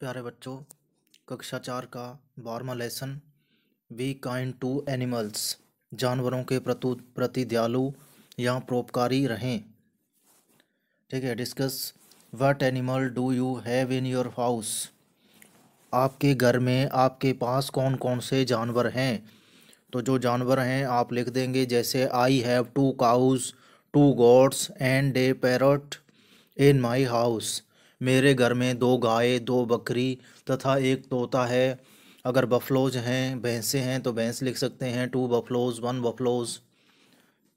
प्यारे बच्चों कक्षा चार का बारहवा lesson we kind to animals जानवरों के प्रतु प्रति दयालु या परोपकारी रहें ठीक है discuss what animal do you have in your house आपके घर में आपके पास कौन कौन से जानवर हैं तो जो जानवर हैं आप लिख देंगे जैसे I have two cows two goats and a parrot in my house मेरे घर में दो गाय दो बकरी तथा एक तोता है अगर बफलोज हैं भैंसें हैं तो भैंस लिख सकते हैं टू बफलोज वन बफलोज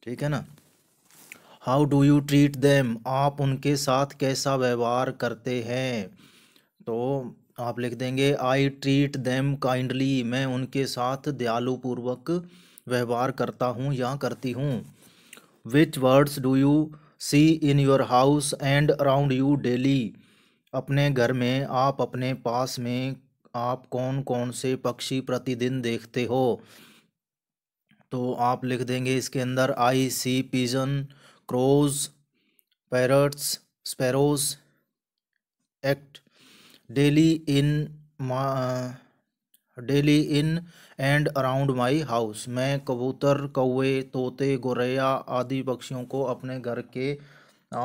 ठीक है ना how do you treat them आप उनके साथ कैसा व्यवहार करते हैं तो आप लिख देंगे आई ट्रीट देम काइंडली मैं उनके साथ दयालुपूर्वक व्यवहार करता हूँ या करती हूँ which birds do you see in your house and around you daily अपने घर में आप अपने पास में आप कौन कौन से पक्षी प्रतिदिन देखते हो तो आप लिख देंगे इसके अंदर I see pigeon crows parrots sparrows एक्ट daily in my daily in and around my house मैं कबूतर कौए तोते गोरैया आदि पक्षियों को अपने घर के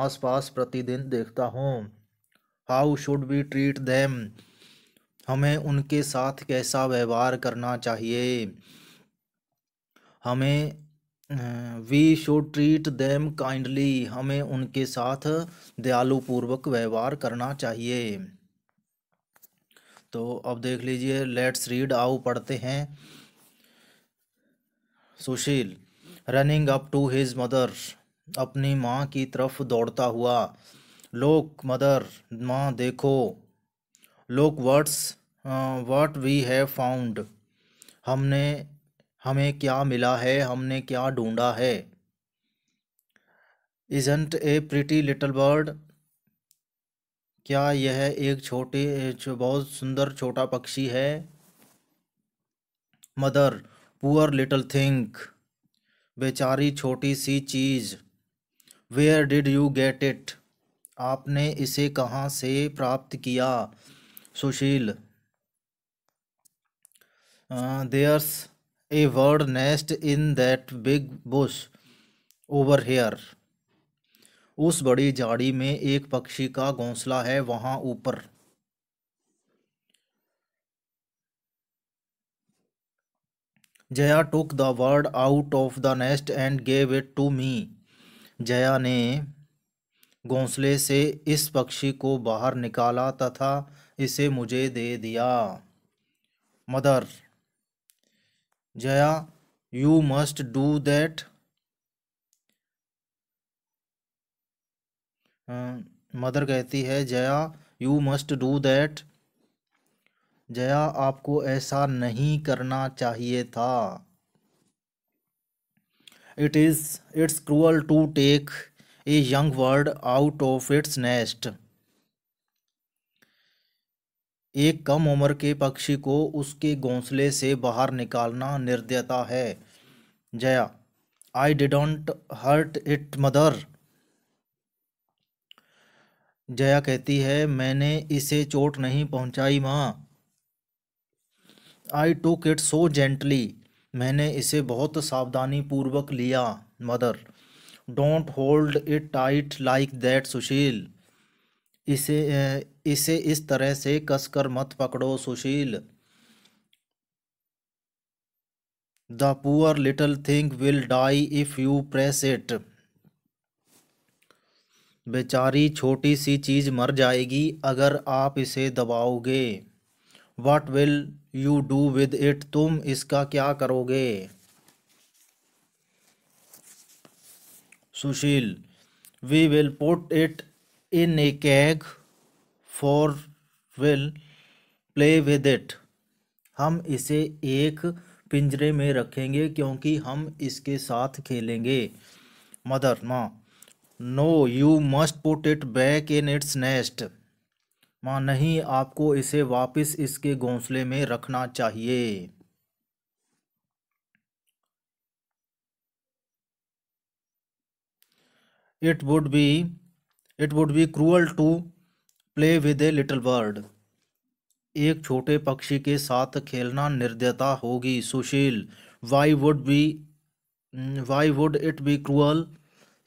आसपास प्रतिदिन देखता हूँ how should we treat them हमें उनके साथ कैसा व्यवहार करना चाहिए हमें we should treat them kindly हमें उनके साथ दयालुपूर्वक व्यवहार करना चाहिए तो अब देख लीजिए लेट्स रीड आओ पढ़ते हैं Sushil running up to his mother अपनी माँ की तरफ दौड़ता हुआ लोक मदर माँ देखो look birds what we have found हमने हमें क्या मिला है हमने क्या ढूंढा है isn't a pretty little bird क्या यह एक छोटे बहुत सुंदर छोटा पक्षी है मदर पुअर लिटल थिंक बेचारी छोटी सी चीज़ where did you get it आपने इसे कहाँ से प्राप्त किया Sushil there's a bird nest in that big bush over here उस बड़ी झाड़ी में एक पक्षी का घोंसला है वहां ऊपर Jaya took the bird out of the nest and gave it to me Jaya ने घोंसले से इस पक्षी को बाहर निकाला तथा इसे मुझे दे दिया mother Jaya you must do that mother कहती है Jaya you must do that Jaya आपको ऐसा नहीं करना चाहिए था it is it's cruel to take a young bird out of its nest एक कम उम्र के पक्षी को उसके घोंसले से बाहर निकालना निर्दयता है Jaya I didn't hurt it mother Jaya कहती है मैंने इसे चोट नहीं पहुंचाई माँ I took it so gently मैंने इसे बहुत सावधानी पूर्वक लिया mother don't hold it tight like that Sushil इसे इसे इस तरह से कसकर मत पकड़ो Sushil the poor little thing will die if you press it बेचारी छोटी सी चीज़ मर जाएगी अगर आप इसे दबाओगे what will you do with it तुम इसका क्या करोगे Sushil we will put it in a cage for will play with it हम इसे एक पिंजरे में रखेंगे क्योंकि हम इसके साथ खेलेंगे मदर माँ no you must put it back in its nest माँ नहीं आपको इसे वापस इसके घोंसले में रखना चाहिए it would be it would be cruel to play with a little bird एक छोटे पक्षी के साथ खेलना निर्दयता होगी Sushil why would be why would it be cruel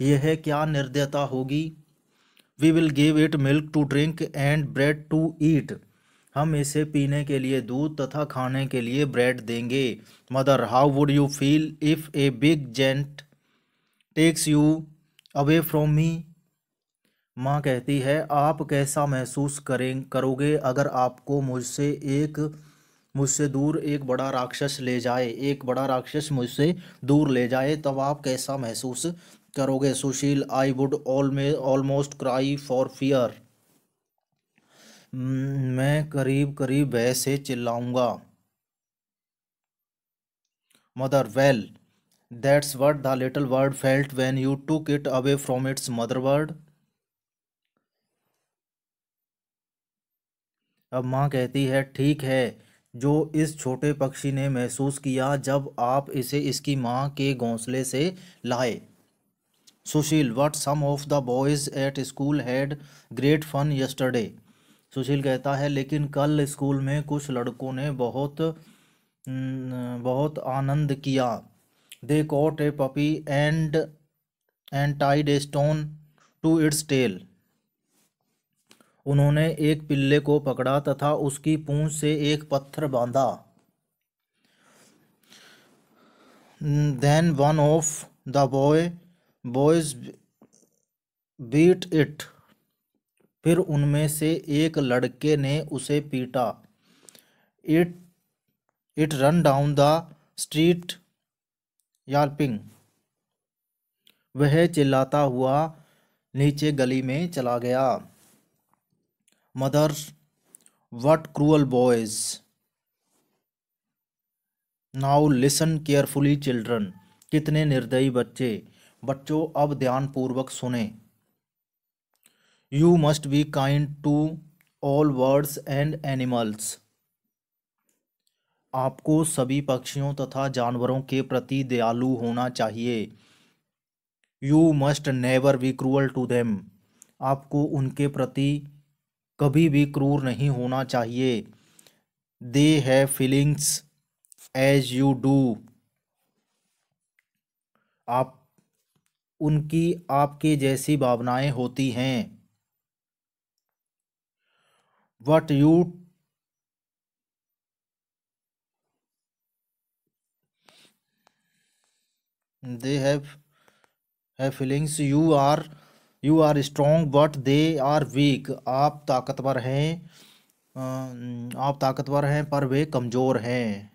यह क्या निर्दयता होगी we will give it milk to drink and bread to eat हम इसे पीने के लिए दूध तथा खाने के लिए ब्रेड देंगे mother how would you feel if a big giant takes you away from me माँ कहती है आप कैसा महसूस करें करोगे अगर आपको मुझसे एक मुझसे दूर एक बड़ा राक्षस ले जाए एक बड़ा राक्षस मुझसे दूर ले जाए तब आप कैसा महसूस करोगे Sushil I would almost almost cry for fear मैं करीब करीब वैसे चिल्लाऊंगा mother well That's what the little bird felt when you took it away from its mother bird. अब माँ कहती है ठीक है जो इस छोटे पक्षी ने महसूस किया जब आप इसे इसकी माँ के घोंसले से लाए Sushil but some of the boys at school had great fun yesterday Sushil कहता है लेकिन कल स्कूल में कुछ लड़कों ने बहुत बहुत आनंद किया they caught a puppy and and tied a stone to its tail उन्होंने एक पिल्ले को पकड़ा तथा उसकी पूंछ से एक पत्थर बांधा then one of the boy boys beat it फिर उनमें से एक लड़के ने उसे पीटा it it run down the street yelping वह चिल्लाता हुआ नीचे गली में चला गया mother what cruel boys now listen carefully children कितने निर्दयी बच्चे बच्चों अब ध्यानपूर्वक सुने you must be kind to all words and animals आपको सभी पक्षियों तथा जानवरों के प्रति दयालु होना चाहिए you must never be cruel to them आपको उनके प्रति कभी भी क्रूर नहीं होना चाहिए they have feelings as you do आप उनकी आपके जैसी भावनाएं होती हैं but you they have have feelings you are you are strong but they are weak आप ताकतवर हैं आप ताकतवर हैं पर वे कमज़ोर हैं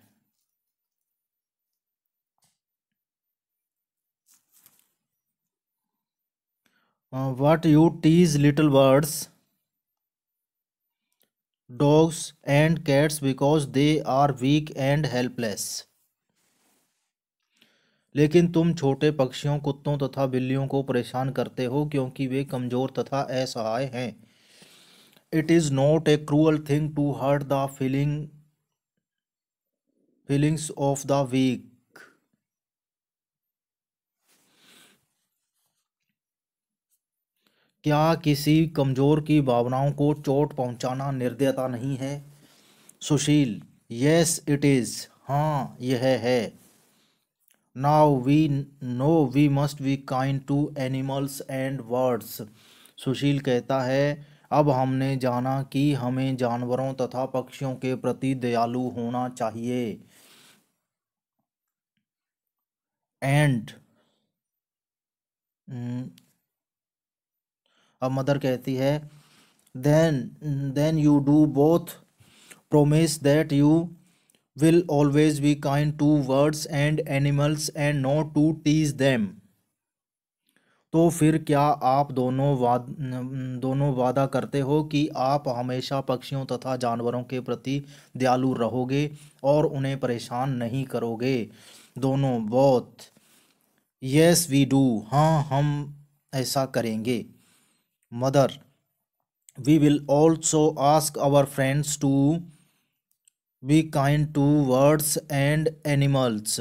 but you tease little birds dogs and cats because they are weak and helpless लेकिन तुम छोटे पक्षियों कुत्तों तथा बिल्लियों को परेशान करते हो क्योंकि वे कमज़ोर तथा असहाय हैं it is not a cruel thing to hurt the feeling feelings of the weak क्या किसी कमज़ोर की भावनाओं को चोट पहुंचाना निर्दयता नहीं है सुशील यस इट इज़ हाँ यह है now we know we must be kind to animals and birds सुशील कहता है अब हमने जाना कि हमें जानवरों तथा पक्षियों के प्रति दयालु होना चाहिए एंड हम्म, अब मदर कहती है then then you do both promise that you will always be kind to birds and animals and not to tease them तो फिर क्या आप दोनों वाद दोनों वादा करते हो कि आप हमेशा पक्षियों तथा जानवरों के प्रति दयालु रहोगे और उन्हें परेशान नहीं करोगे दोनों बहुत यस वी डू हाँ हम ऐसा करेंगे mother we will also ask our friends to be kind to words and animals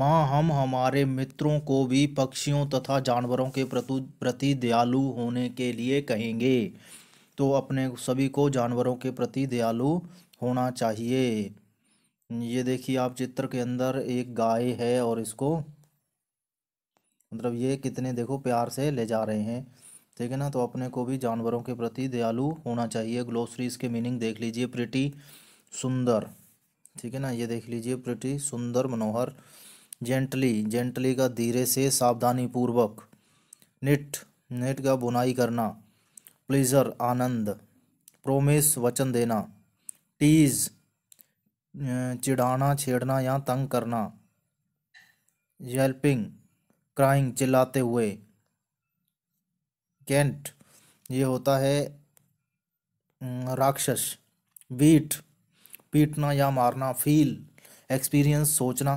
माँ हम हमारे मित्रों को भी पक्षियों तथा जानवरों के प्रति प्रति दयालु होने के लिए कहेंगे तो अपने सभी को जानवरों के प्रति दयालु होना चाहिए ये देखिए आप चित्र के अंदर एक गाय है और इसको मतलब ये कितने देखो प्यार से ले जा रहे हैं ठीक है ना तो अपने को भी जानवरों के प्रति दयालु होना चाहिए ग्लोसरीज के मीनिंग देख लीजिए प्रिटी सुंदर ठीक है ना ये देख लीजिए प्रति सुंदर मनोहर जेंटली जेंटली का धीरे से सावधानी पूर्वक नेट नेट का बुनाई करना प्लेजर आनंद प्रोमिस वचन देना टीज अं, चिढ़ाना छेड़ना या तंग करना येल्पिंग क्राइंग चिल्लाते हुए कैंट ये होता है अं, राक्षस बीट पीटना या मारना फील एक्सपीरियंस सोचना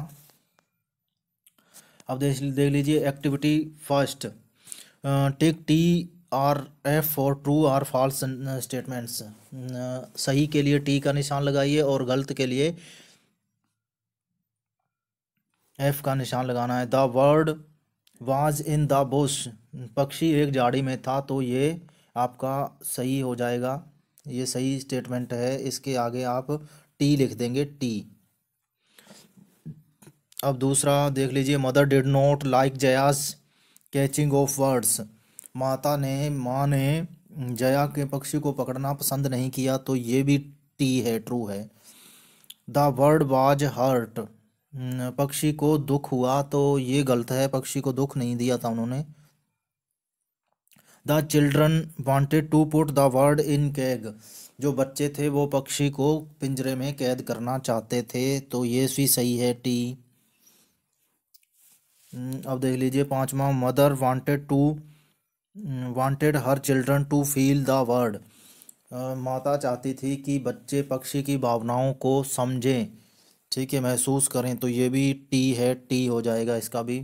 अब देख देख लीजिए activity first take T or F for true or false statements सही के लिए टी का निशान लगाइए और गलत के लिए एफ का निशान लगाना है the bird was in the bush पक्षी एक झाड़ी में था तो ये आपका सही हो जाएगा ये सही स्टेटमेंट है इसके आगे आप टी लिख देंगे टी अब दूसरा देख लीजिए mother did not like Jaya's catching of birds माता ने माँ ने जया के पक्षी को पकड़ना पसंद नहीं किया तो ये भी टी है ट्रू है द वर्ड वाज हर्ट पक्षी को दुख हुआ तो ये गलत है पक्षी को दुख नहीं दिया था उन्होंने the children wanted to put the bird in cage जो बच्चे थे वो पक्षी को पिंजरे में कैद करना चाहते थे तो ये भी सही है टी हम्म, अब देख लीजिए पांचवा mother wanted to hmm, wanted her children to feel the bird माता चाहती थी कि बच्चे पक्षी की भावनाओं को समझें ठीक है महसूस करें तो ये भी टी है टी हो जाएगा इसका भी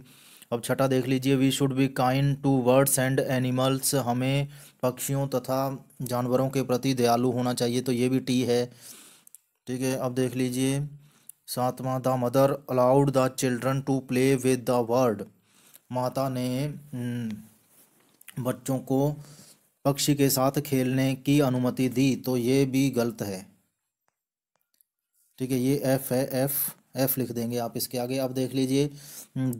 अब छठा देख लीजिए we should be kind to words and animals हमें पक्षियों तथा जानवरों के प्रति दयालु होना चाहिए तो ये भी टी है ठीक है अब देख लीजिए सातवां the mother allowed the children to play with the bird माता ने हम्म, बच्चों को पक्षी के साथ खेलने की अनुमति दी तो ये भी गलत है ठीक है ये एफ है एफ एफ लिख देंगे आप इसके आगे अब देख लीजिए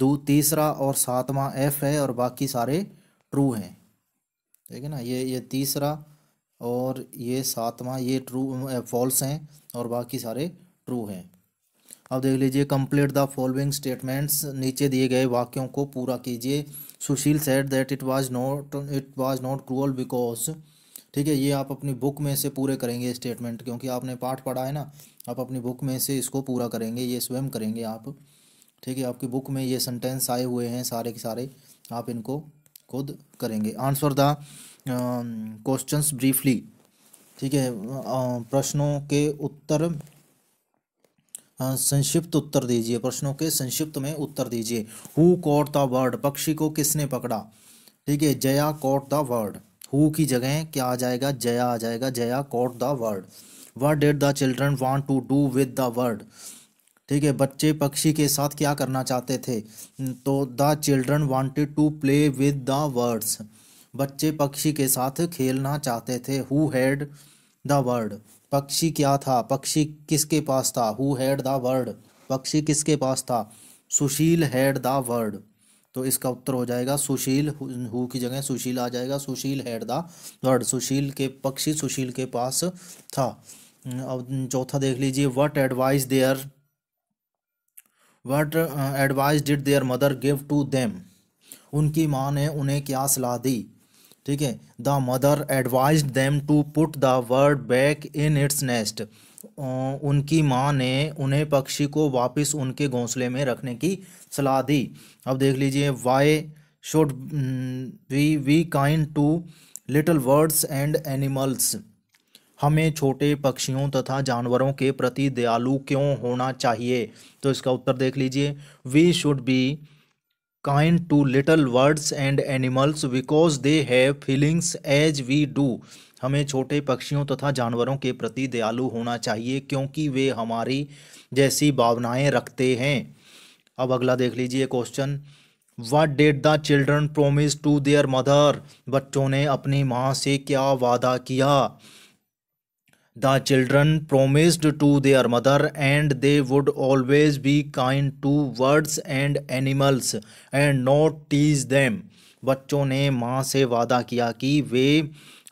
दो तीसरा और सातवां एफ है और बाकी सारे ट्रू हैं ठीक है ना ये ये तीसरा और ये सातवां ये ट्रू फॉल्स हैं और बाकी सारे ट्रू हैं अब देख लीजिए कंप्लीट द फॉलोइंग स्टेटमेंट्स नीचे दिए गए वाक्यों को पूरा कीजिए Sushil said that it was not it was not cruel because ठीक है ये आप अपनी बुक में से पूरे करेंगे स्टेटमेंट क्योंकि आपने पाठ पढ़ा है ना आप अपनी बुक में से इसको पूरा करेंगे ये स्वयं करेंगे आप ठीक है आपकी बुक में ये सेंटेंस आए हुए हैं सारे के सारे आप इनको खुद करेंगे आंसर द क्वेश्चंस ब्रीफली ठीक है प्रश्नों के उत्तर संक्षिप्त उत्तर दीजिए प्रश्नों के संक्षिप्त में उत्तर दीजिए हु कॉट द वर्ड पक्षी को किसने पकड़ा ठीक है Jaya caught the bird who की जगह क्या आ जाएगा जया आ जाएगा Jaya caught the bird what did the children want to do with the bird ठीक है बच्चे पक्षी के साथ क्या करना चाहते थे हम्म, तो the children wanted to play with the birds बच्चे पक्षी के साथ खेलना चाहते थे हु हैड द वर्ड पक्षी क्या था पक्षी किसके पास था हु हैड द वर्ड पक्षी किसके पास था सुशील हैड द वर्ड तो इसका उत्तर हो जाएगा सुशील हु की जगह सुशील आ जाएगा Sushil had the bird Sushil के पक्षी सुशील के पास था हम्म, अब चौथा देख लीजिए what advice their what advice did their mother give to them उनकी माँ ने उन्हें क्या सलाह दी ठीक है the mother advised them to put the bird back in its nest उनकी माँ ने उन्हें पक्षी को वापस उनके घोंसले में रखने की सलाह दी अब देख लीजिए why should we we kind to little birds and animals हमें छोटे पक्षियों तथा जानवरों के प्रति दयालु क्यों होना चाहिए तो इसका उत्तर देख लीजिए we should be kind to little birds and animals because they have feelings as we do हमें छोटे पक्षियों तथा जानवरों के प्रति दयालु होना चाहिए क्योंकि वे हमारी जैसी भावनाएं रखते हैं अब अगला देख लीजिए question what did the children promise to their mother बच्चों ने अपनी माँ से क्या वादा किया the children promised to their mother and they would always be kind to words and animals and not tease them बच्चों ने माँ से वादा किया कि वे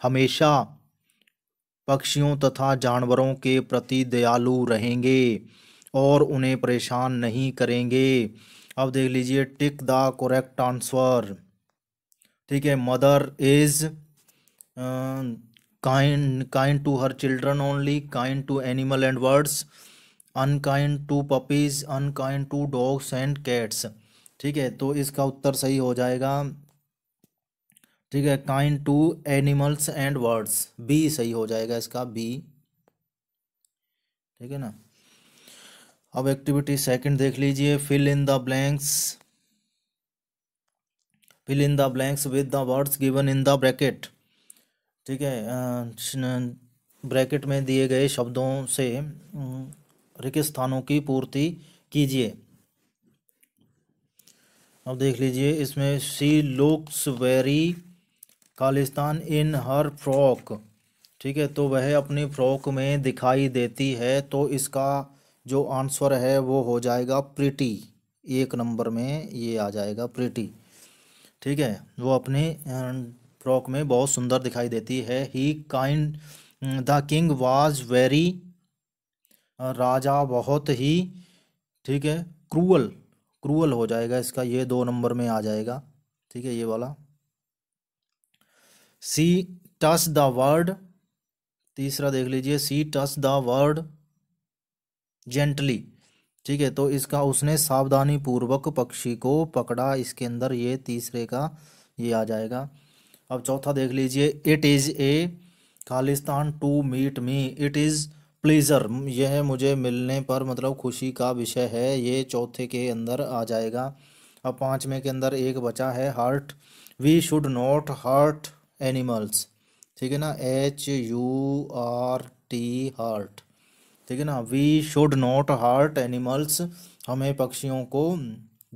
हमेशा पक्षियों तथा जानवरों के प्रति दयालु रहेंगे और उन्हें परेशान नहीं करेंगे अब देख लीजिए टिक द करेक्ट आंसर ठीक है mother is kind kind to her children only kind to animal and birds unkind to puppies unkind to dogs and cats ठीक है तो इसका उत्तर सही हो जाएगा ठीक है kind to animals and birds be सही हो जाएगा इसका बी ठीक है ना अब एक्टिविटी सेकंड देख लीजिए fill in the blanks fill in the blanks with the words given in the bracket ठीक है ब्रैकेट में दिए गए शब्दों से रिक्त स्थानों की पूर्ति कीजिए अब देख लीजिए इसमें सी लुक्स वेरी खालिस्तान इन हर फ्रॉक ठीक है तो वह अपनी फ्रॉक में दिखाई देती है तो इसका जो आंसर है वो हो जाएगा प्रिटी एक नंबर में ये आ जाएगा प्रिटी ठीक है वो अपने फ्रॉक में बहुत सुंदर दिखाई देती है ही kind the king was very राजा बहुत ही ठीक है क्रूअल क्रूअल हो जाएगा इसका ये दो नंबर में आ जाएगा ठीक है ये वाला सी टच द वर्ड तीसरा देख लीजिए C touch the word gently ठीक है तो इसका उसने सावधानी पूर्वक पक्षी को पकड़ा इसके अंदर ये तीसरे का ये आ जाएगा अब चौथा देख लीजिए इट इज़ ए खालिस्तान to meet me it is pleasure यह मुझे मिलने पर मतलब खुशी का विषय है ये चौथे के अंदर आ जाएगा अब पाँचवें के अंदर एक बचा है hurt we should not hurt animals ठीक है ना H U R T hurt ठीक है ना we should not hurt animals हमें पक्षियों को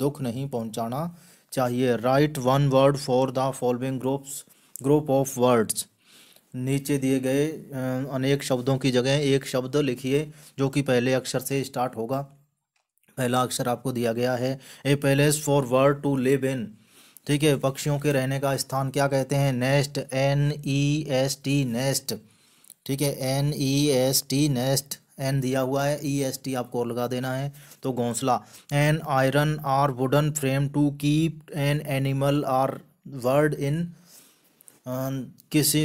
दुख नहीं पहुंचाना चाहिए right one word for the following groups group of words नीचे दिए गए अनेक शब्दों की जगह एक शब्द लिखिए जो कि पहले अक्षर से स्टार्ट होगा पहला अक्षर आपको दिया गया है a palace for word to live in ठीक है पक्षियों के रहने का स्थान क्या कहते हैं nest N E S T nest ठीक है N E S T nest N दिया हुआ है ई एस टी आपको लगा देना है तो घोंसला an iron or wooden frame to keep an animal or word in किसी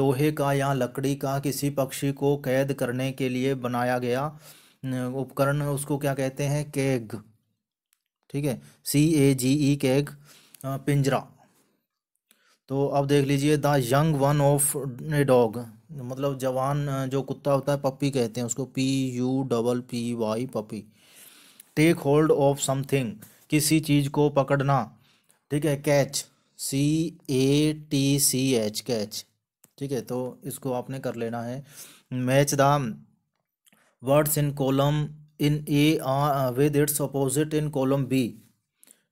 लोहे का या लकड़ी का किसी पक्षी को कैद करने के लिए बनाया गया उपकरण उसको क्या कहते हैं केग ठीक है सी ए जी ई केग पिंजरा तो अब देख लीजिए the young one of a dog मतलब जवान जो कुत्ता होता है पप्पी कहते हैं उसको P U double P Y puppy take hold of something किसी चीज़ को पकड़ना ठीक है catch C A T C H catch ठीक है तो इसको आपने कर लेना है match the words in column in A with its opposite in column B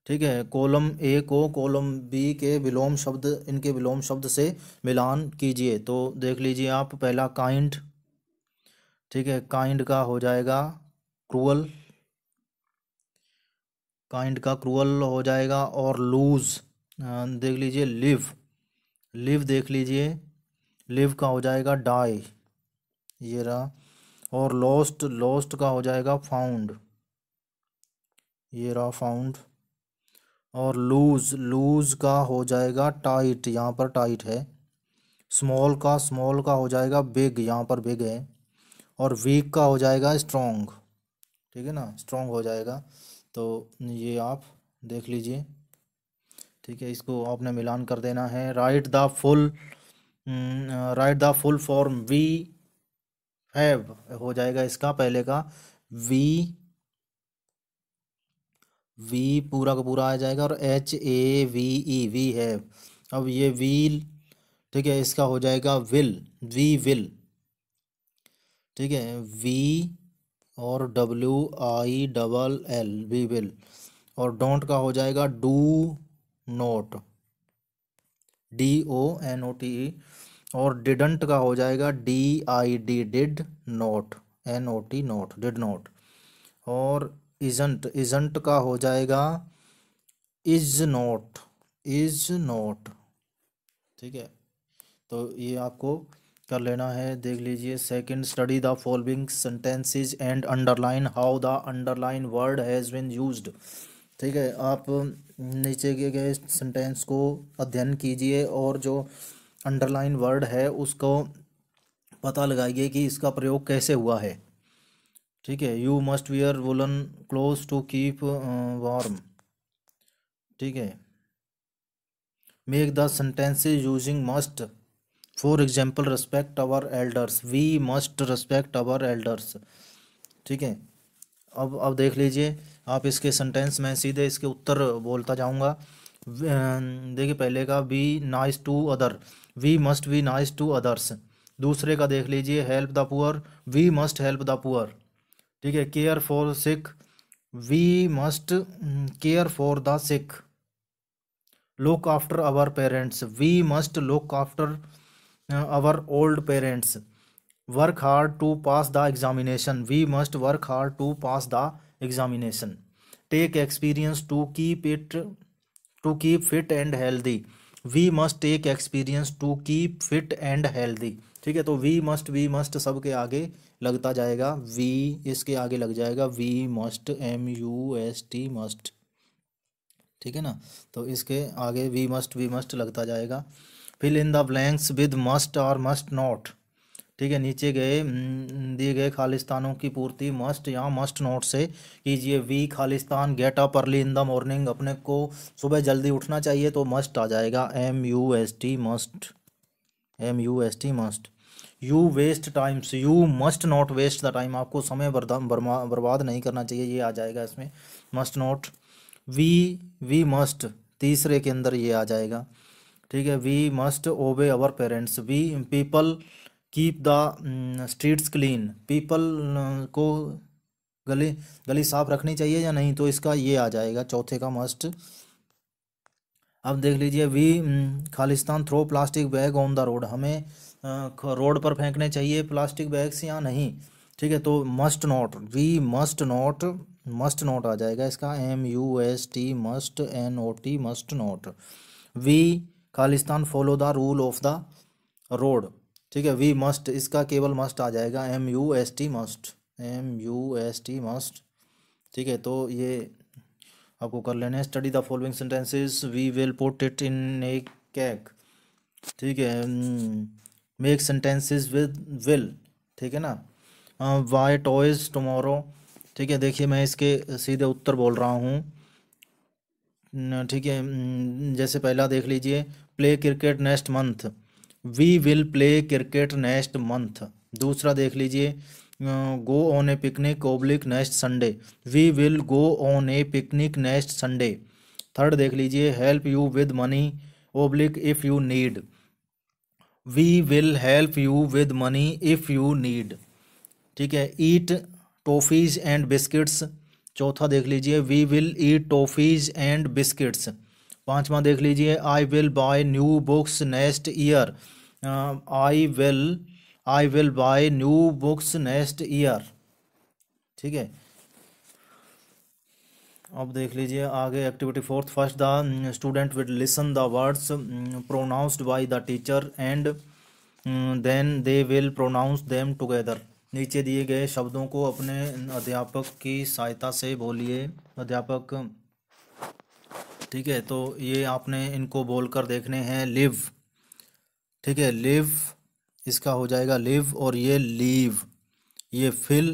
ठीक है कॉलम ए को कॉलम बी के विलोम शब्द इनके विलोम शब्द से मिलान कीजिए तो देख लीजिए आप पहला काइंड ठीक है काइंड का हो जाएगा क्रूअल काइंड का क्रूअल हो जाएगा और लूज अं, देख लीजिए लिव लिव देख लीजिए लिव का हो जाएगा डाई ये रहा और लॉस्ट लॉस्ट का हो जाएगा फाउंड ये रहा फाउंड और लूज़ लूज़ का हो जाएगा टाइट यहाँ पर टाइट है स्मॉल का स्मॉल का हो जाएगा बिग यहाँ पर बिग है और वीक का हो जाएगा स्ट्रॉन्ग ठीक है ना स्ट्रॉन्ग हो जाएगा तो ये आप देख लीजिए ठीक है इसको आपने मिलान कर देना है write the full write the full form we have हो जाएगा इसका पहले का वी वी पूरा का पूरा आ जाएगा और H A V E ve है अब ये व्हील ठीक है इसका हो जाएगा विल वी विल ठीक है वी और W I double L we will और डोंट का हो जाएगा do not D O N O T E और डिडंट का हो जाएगा D I D did not N O T not did not और इजंट इजंट का हो जाएगा इज नोट इज नोट ठीक है तो ये आपको कर लेना है देख लीजिए second study the following sentences and underline how the underline word has been used ठीक है आप नीचे किए गए सेंटेंस को अध्ययन कीजिए और जो अंडरलाइन वर्ड है उसको पता लगाइए कि इसका प्रयोग कैसे हुआ है ठीक है you must wear woollen clothes to keep warm ठीक है make the sentences using must for example respect our elders we must respect our elders ठीक है अब अब देख लीजिए आप इसके सेंटेंस में सीधे इसके उत्तर बोलता जाऊंगा अं, देखिए पहले का we nice to other we must we nice to others दूसरे का देख लीजिए help the poor we must help the poor ठीक है care for sick we must care for the sick look after our parents we must look after our old parents work hard to pass the examination we must work hard to pass the examination take experience to keep it to keep fit and healthy we must take experience to keep fit and healthy ठीक है तो we must we must सब के आगे लगता जाएगा we इसके आगे लग जाएगा we must M U S T must ठीक है ना तो इसके आगे वी मस्ट वी मस्ट लगता जाएगा fill in the blanks with must और मस्ट नॉट ठीक है नीचे गए दिए गए खालिस्तानों की पूर्ति मस्ट या मस्ट नोट से कीजिए वी खालिस्तान get up early in the morning अपने को सुबह जल्दी उठना चाहिए तो मस्ट आ जाएगा M U S T must M U S T must you waste times you must not waste the time आपको समय बर्बाद नहीं करना चाहिए ये आ जाएगा इसमें must not we we must तीसरे के अंदर ये आ जाएगा ठीक है we must obey our parents we people keep the streets clean people को गली गली साफ रखनी चाहिए या नहीं तो इसका ये आ जाएगा चौथे का मस्ट अब देख लीजिए वी mm, खालिस्तान throw plastic bag on the road हमें रोड पर फेंकने चाहिए प्लास्टिक बैग्स या नहीं ठीक है तो must not we must not must not आ जाएगा इसका M U S T must N O T must not we खालिस्तान follow the rule of the road ठीक है वी मस्ट इसका केवल मस्ट आ जाएगा M U S T must M U S T must ठीक है तो ये आपको कर लेने हैं study the following sentences we will put it in a कैक ठीक है मेक सेंटेंसेस विद विल ठीक है ना वाई टॉयज टमोरो ठीक है देखिए मैं इसके सीधे उत्तर बोल रहा हूँ ठीक है um, जैसे पहला देख लीजिए play cricket next month we will play cricket next month दूसरा देख लीजिए go on a picnic oblique next Sunday we will go on a picnic next Sunday third देख लीजिए help you with money oblique if you need we will help you with money if you need ठीक है eat toffees and biscuits चौथा देख लीजिए we will eat toffees and biscuits पाँचवा देख लीजिए आई will buy new books next year I will I will buy new books next year ठीक है अब देख लीजिए आगे activity fourth first the student will listen the words pronounced by the teacher and then they will pronounce them together नीचे दिए गए शब्दों को अपने अध्यापक की सहायता से बोलिए अध्यापक ठीक है तो ये आपने इनको बोल कर देखने हैं लिव ठीक है लिव इसका हो जाएगा लिव और ये लीव ये फिल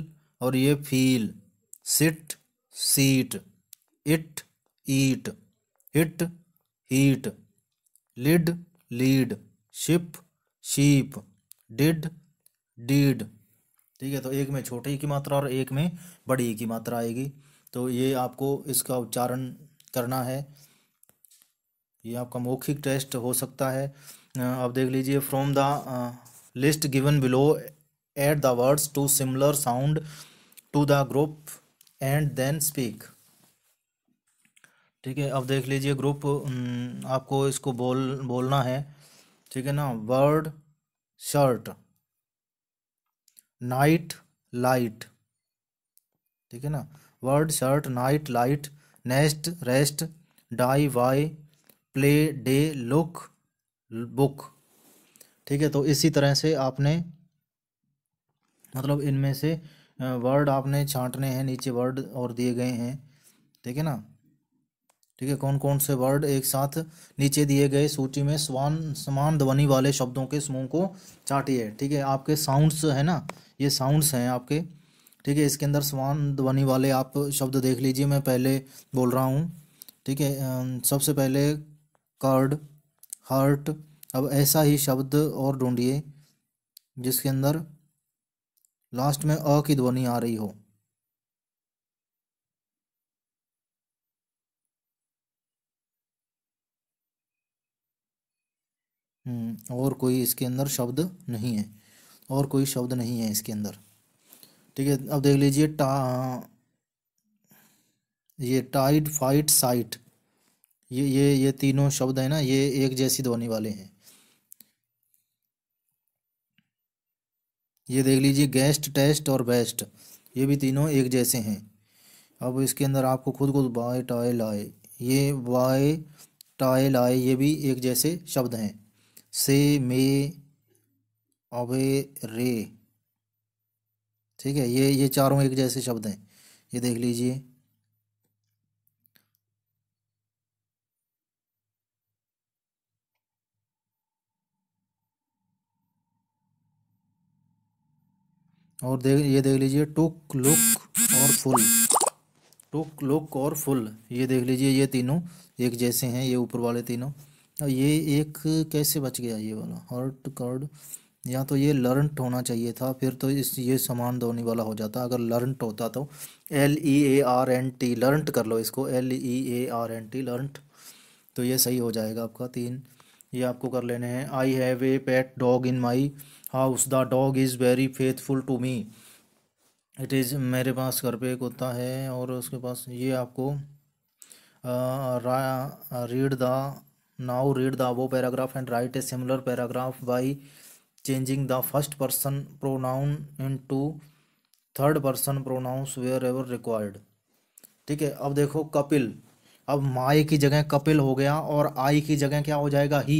और ये feel sit seat it eat hit heat lid lead ship sheep did deed ठीक है तो एक में छोटे की मात्रा और एक में बड़ी की मात्रा आएगी तो ये आपको इसका उच्चारण करना है ये आपका मौखिक टेस्ट हो सकता है आप देख लीजिए from the list given below add the words to similar sound to the group and then speak ठीक है अब देख लीजिए ग्रुप आपको इसको बोल बोलना है ठीक है ना वर्ड शर्ट नाइट लाइट ठीक है ना word shirt night light nest rest die why play day look book ठीक है तो इसी तरह से आपने मतलब इनमें से वर्ड आपने छांटने हैं नीचे वर्ड और दिए गए हैं ठीक है ना ठीक है कौन कौन से वर्ड एक साथ नीचे दिए गए सूची में स्वान समान ध्वनि वाले शब्दों के समूह को चाटिए ठीक है आपके साउंड्स है ना ये साउंड्स हैं आपके ठीक है इसके अंदर समान ध्वनि वाले आप शब्द देख लीजिए मैं पहले बोल रहा हूँ ठीक है सबसे पहले कर्ड हर्ट अब ऐसा ही शब्द और ढूंढिए जिसके अंदर लास्ट में अ की ध्वनि आ रही हो हम्म, और कोई इसके अंदर शब्द नहीं है और कोई शब्द नहीं है इसके अंदर ठीक है अब देख लीजिए टा ये टाइड फाइट साइट ये ये ये तीनों शब्द है ना ये एक जैसी ध्वनि वाले हैं ये देख लीजिए गेस्ट टेस्ट और बेस्ट ये भी तीनों एक जैसे हैं अब इसके अंदर आपको खुद को बाय टाए लाए ये बाय टाए लाए ये भी एक जैसे शब्द हैं से मे अवे रे ठीक है ये ये चारों एक जैसे शब्द हैं ये देख लीजिए और देख ये देख लीजिए टुक लुक और फुल टुक लुक और फुल ये देख लीजिए ये तीनों एक जैसे हैं ये ऊपर वाले तीनों और ये एक कैसे बच गया ये वाला हर्ट कार्ड या तो ये लर्नट होना चाहिए था फिर तो इस ये समान ध्वनि वाला हो जाता अगर लर्नट होता तो L E A R N T learnt कर लो इसको L E A R N T learnt तो ये सही हो जाएगा आपका तीन ये आपको कर लेने हैं I have a pet dog in my house the dog is very faithful to me it is मेरे पास घर पे एक होता है और उसके पास ये आपको read the now read the वो paragraph and write a similar paragraph by changing the first person pronoun into third person pronouns wherever required ठीक है अब देखो कपिल अब माए की जगह कपिल हो गया और आई की जगह क्या हो जाएगा ही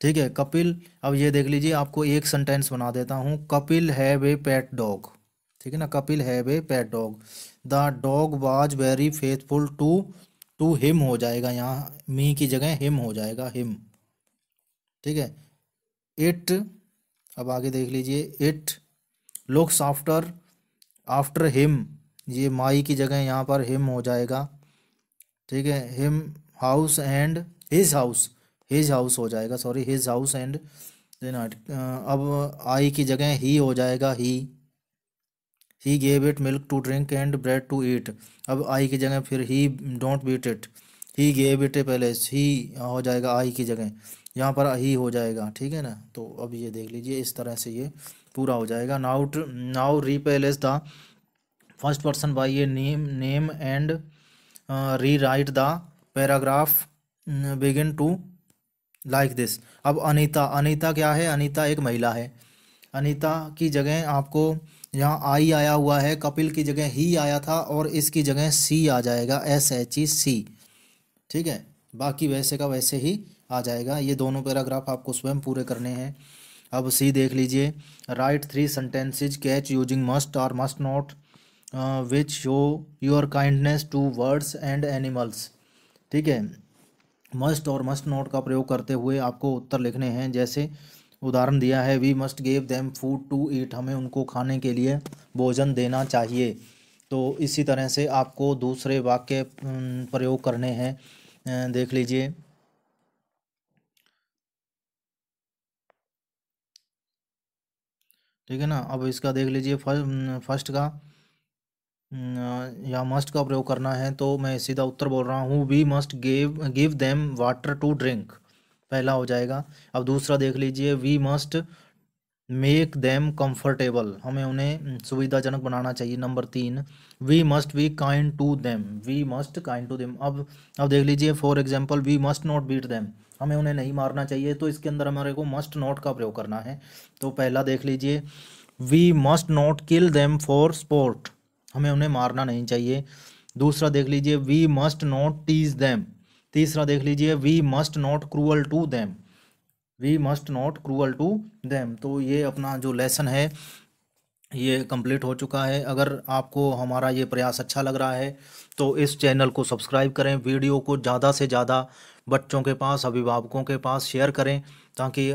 ठीक है कपिल अब ये देख लीजिए आपको एक सेंटेंस बना देता हूँ कपिल है वे पैट डॉग ठीक है ना कपिल है वे pet dog the dog was very faithful to to him हो जाएगा यहाँ मी की जगह हिम हो जाएगा हिम ठीक है इट अब आगे देख लीजिए it looks after after him ये माई की जगह यहाँ पर हिम हो जाएगा ठीक है him house and his house his house हो जाएगा sorry his house and then अब आई की जगह ही हो जाएगा he he gave it milk to drink and bread to eat अब आई की जगह फिर he don't beat it he gave it पहले ही हो जाएगा आई की जगह यहाँ पर ही हो जाएगा ठीक है ना तो अब ये देख लीजिए इस तरह से ये पूरा हो जाएगा now now palace the first person by a name name and rewrite the paragraph begin to like this अब अनीता अनीता क्या है अनीता एक महिला है अनीता की जगह आपको यहाँ आई आया हुआ है कपिल की जगह ही आया था और इसकी जगह सी आ जाएगा एस एच ई सी ठीक है बाकी वैसे का वैसे ही आ जाएगा ये दोनों पैराग्राफ आपको स्वयं पूरे करने हैं अब सी देख लीजिए write three sentences catch using must और must not which show your kindness to words and animals ठीक है मस्ट और मस्ट नोट का प्रयोग करते हुए आपको उत्तर लिखने हैं जैसे उदाहरण दिया है we must gave them food to eat हमें उनको खाने के लिए भोजन देना चाहिए तो इसी तरह से आपको दूसरे वाक्य प्रयोग करने हैं देख लीजिए ठीक है ना अब इसका देख लीजिए फर्स्ट का या मस्ट का प्रयोग करना है तो मैं सीधा उत्तर बोल रहा हूँ we must gave give them water to drink पहला हो जाएगा अब दूसरा देख लीजिए we must make them comfortable हमें उन्हें सुविधाजनक बनाना चाहिए नंबर तीन we must be kind to them we must kind to them अब अब देख लीजिए for example we must not beat them हमें उन्हें नहीं मारना चाहिए तो इसके अंदर हमारे को मस्ट नॉट का प्रयोग करना है तो पहला देख लीजिए we must not kill them for sport हमें उन्हें मारना नहीं चाहिए दूसरा देख लीजिए we must not tease them तीसरा देख लीजिए we must not cruel to them we must not cruel to them तो ये अपना जो लेसन है ये कंप्लीट हो चुका है अगर आपको हमारा ये प्रयास अच्छा लग रहा है तो इस चैनल को सब्सक्राइब करें वीडियो को ज़्यादा से ज़्यादा बच्चों के पास अभिभावकों के पास शेयर करें ताकि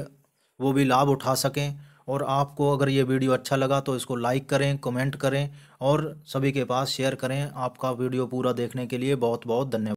वो भी लाभ उठा सकें और आपको अगर ये वीडियो अच्छा लगा तो इसको लाइक करें कमेंट करें और सभी के पास शेयर करें आपका वीडियो पूरा देखने के लिए बहुत बहुत धन्यवाद